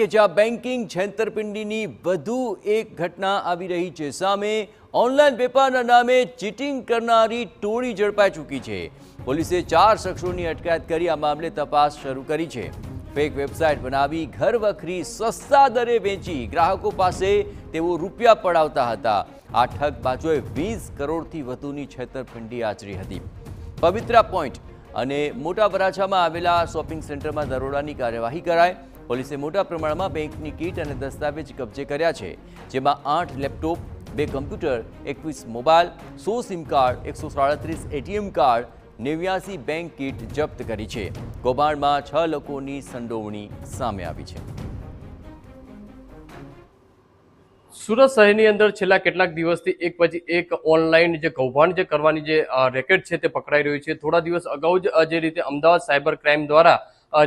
કે જ્યાં બેન્કિંગ છેતરપિંડીની વધુ એક ઘટના આવી રહી છે સામે ઓનલાઈન વેપારના નામે ચીટિંગ કરનારી ટોળી ઝડપાઈ ચૂકી છે પોલીસે ચાર શખ્સોની અટકાયત કરી આ મામલે તપાસ શરૂ કરી છે ફેક વેબસાઇટ બનાવી ઘર વખરી સસ્તા દરે વેચી ગ્રાહકો પાસે તેઓ રૂપિયા પડાવતા હતા આ ઠગ બાજુએ વીસ કરોડથી વધુની છેતરપિંડી આચરી હતી પવિત્રા પોઈન્ટ અને મોટા વરાછામાં આવેલા શોપિંગ સેન્ટરમાં દરોડાની કાર્યવાહી કરાય પોલીસે મોટા પ્રમાણમાં બેંકની કીટ અને દસ્તાવેજ કબજે કર્યા છે જેમાં આઠ લેપટોપ બે કમ્પ્યુટર એકવીસ મોબાઈલ સો સિમ કાર્ડ એકસો સાડત્રીસ એટીએમ કાર્ડ નેવ્યાસી બેંક કીટ જપ્ત કરી છે કૌભાંડમાં છ લોકોની સંડોવણી સામે આવી છે સુરત શહેરની અંદર છેલ્લા કેટલાક દિવસથી એક પછી એક ઓનલાઈન જે કૌભાંડ જે કરવાની જે રેકેટ છે તે પકડાઈ રહ્યું છે થોડા દિવસ અગાઉ જ જે રીતે અમદાવાદ સાયબર ક્રાઇમ દ્વારા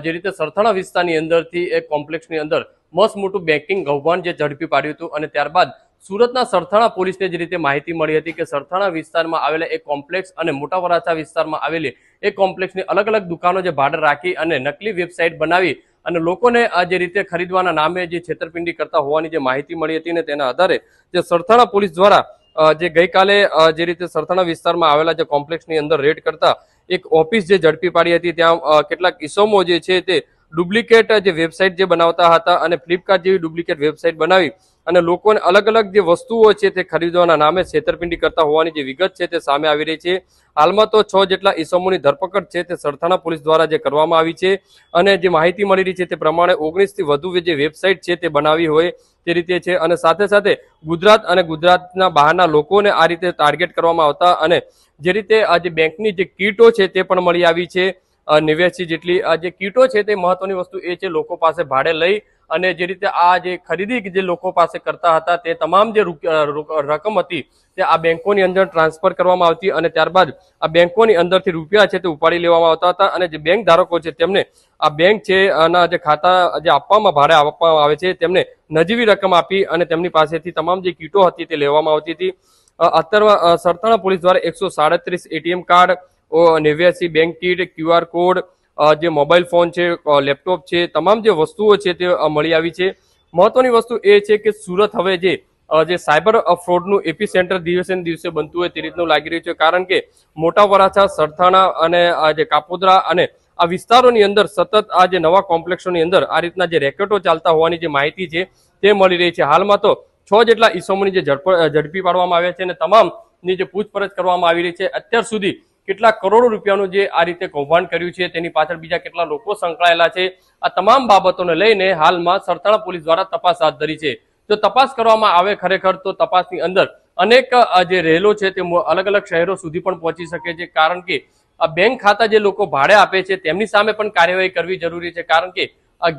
જે રીતે સરથાણા વિસ્તારની અંદરથી એક કોમ્પ્લેક્ષની અંદર મસ્ત મોટું બેન્કિંગ કૌભાંડ જે ઝડપી પાડ્યું હતું અને ત્યારબાદ સુરતના સરથાણા પોલીસને જે રીતે માહિતી મળી હતી કે સરથાણા વિસ્તારમાં આવેલા એક કોમ્પ્લેક્સ અને મોટા વરાછા વિસ્તારમાં આવેલી એ કોમ્પ્લેક્ષની અલગ અલગ દુકાનો જે ભાડે રાખી અને નકલી વેબસાઇટ બનાવી અને લોકોને આ જે રીતે ખરીદવાના નામે જે છેતરપિંડી કરતા હોવાની જે માહિતી મળી હતી ને તેના આધારે જે સરથાણા પોલીસ દ્વારા જે ગઈકાલે જે રીતે સરથાણા વિસ્તારમાં આવેલા જે કોમ્પ્લેક્ષની અંદર રેડ કરતા એક ઓફિસ જે ઝડપી પાડી હતી ત્યાં કેટલાક ઇસમો જે છે તે ડુપ્લિકેટ જે વેબસાઇટ જે બનાવતા હતા અને ફ્લિપકાર્ટ જેવી ડુપ્લિકેટ વેબસાઇટ બનાવી અને લોકોને અલગ અલગ જે વસ્તુઓ છે તે ખરીદવાના નામે છેતરપિંડી કરતા હોવાની જે વિગત છે તે સામે આવી રહી છે હાલમાં તો છ જેટલા ઇસમોની ધરપકડ છે તે સરથાણા પોલીસ દ્વારા જે કરવામાં આવી છે અને જે માહિતી મળી રહી છે તે પ્રમાણે ઓગણીસથી વધુ જે વેબસાઇટ છે તે બનાવી હોય તે રીતે છે અને સાથે સાથે ગુજરાત અને ગુજરાતના બહારના લોકોને આ રીતે ટાર્ગેટ કરવામાં આવતા અને જે રીતે આ જે બેંકની જે કીટો છે તે પણ મળી આવી છે નિવેશી જેટલી આ જે કીટો છે તે મહત્વની વસ્તુ એ છે લોકો પાસે ભાડે લઈ અને જે રીતે આ જે ખરીદી જે લોકો પાસે કરતા હતા તે તમામ જે રકમ હતી તે આ બેંકોની અંદર ટ્રાન્સફર કરવામાં આવતી અને ત્યારબાદ આ બેંકોની અંદરથી રૂપિયા છે તે ઉપાડી લેવામાં આવતા હતા અને જે બેંક ધારકો છે તેમને આ બેંક છે આના જે ખાતા જે આપવામાં ભાડે આપવામાં આવે છે તેમને નજીવી રકમ આપી અને તેમની પાસેથી તમામ જે કીટો હતી તે લેવામાં આવતી હતી અત્યારમાં સરથાણા પોલીસ દ્વારા એકસો સાડત્રીસ એટીએમ કાર્ડ નેવ્યાસી બેંક કીટ ક્યુઆર કોડ જે મોબાઈલ ફોન છે લેપટોપ છે તમામ જે વસ્તુઓ છે તે મળી આવી છે મહત્વની વસ્તુ એ છે કે સુરત હવે જે જે સાયબર ફ્રોડનું એપી સેન્ટર દિવસે દિવસે બનતું હોય તે રીતનું લાગી રહ્યું છે કારણ કે મોટા વરાછા સરથાણા અને જે કાપોદરા અને આ વિસ્તારોની અંદર સતત આ જે નવા કોમ્પ્લેક્ષોની અંદર આ રીતના જે રેકેટો ચાલતા હોવાની જે માહિતી છે તે મળી રહી છે હાલમાં તો છ જેટલા ઈસમોની જે ઝડપી પાડવામાં આવ્યા છે અને તમામની જે પૂછપરછ કરવામાં આવી રહી છે અત્યાર સુધી કેટલા કરોડો રૂપિયાનું જે આ રીતે કૌભાંડ કર્યું છે તેની પાછળ બીજા કેટલા લોકો સંકળાયેલા છે આ તમામ બાબતોને લઈને હાલમાં સરથાણા પોલીસ દ્વારા તપાસ હાથ ધરી છે જો તપાસ કરવામાં આવે ખરેખર તો તપાસની અંદર અનેક જે રેલો છે તે અલગ અલગ શહેરો સુધી પણ પહોંચી શકે છે કારણ કે આ બેંક ખાતા જે લોકો ભાડે આપે છે તેમની સામે પણ કાર્યવાહી કરવી જરૂરી છે કારણ કે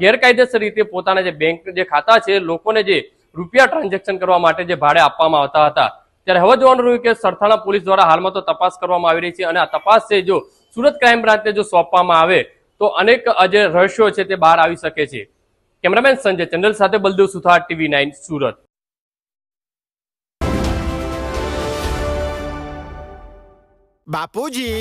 ગેરકાયદેસર રીતે પોતાના જે બેંક જે ખાતા છે લોકોને જે રૂપિયા ટ્રાન્ઝેક્શન કરવા માટે જે ભાડે આપવામાં આવતા હતા ત્યારે હવે જોવાનું રહ્યું કે સરથાણા પોલીસ દ્વારા હાલમાં તો તપાસ કરવામાં આવી રહી છે અને આ તપાસ છે જો સુરત ક્રાઇમ બ્રાન્ચને જો સોંપવામાં આવે તો અનેક જે રહસ્યો છે તે બહાર આવી શકે છે કેમેરામેન સંજય ચંદલ સાથે બલદેવ સુથાર ટીવી નાઇન સુરત બાપુજી